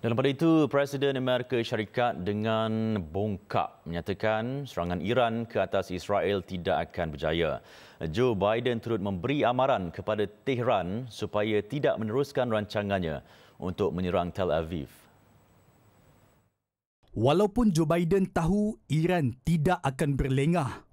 Dalam pada itu, Presiden Amerika Syarikat dengan bongkak menyatakan serangan Iran ke atas Israel tidak akan berjaya. Joe Biden turut memberi amaran kepada Tehran supaya tidak meneruskan rancangannya untuk menyerang Tel Aviv. Walaupun Joe Biden tahu Iran tidak akan berlengah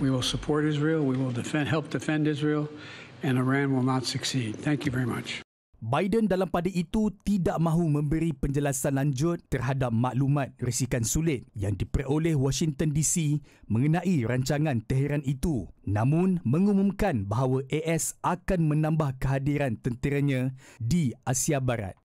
We will support Israel. We will defend, help defend Israel, and Iran will not succeed. Thank you very much. Biden dalam pada itu tidak mahu memberi penjelasan lanjut terhadap maklumat risikan sulit yang diperoleh Washington DC mengenai rancangan Tehran itu namun mengumumkan bahawa AS akan menambah kehadiran tenteranya di Asia Barat.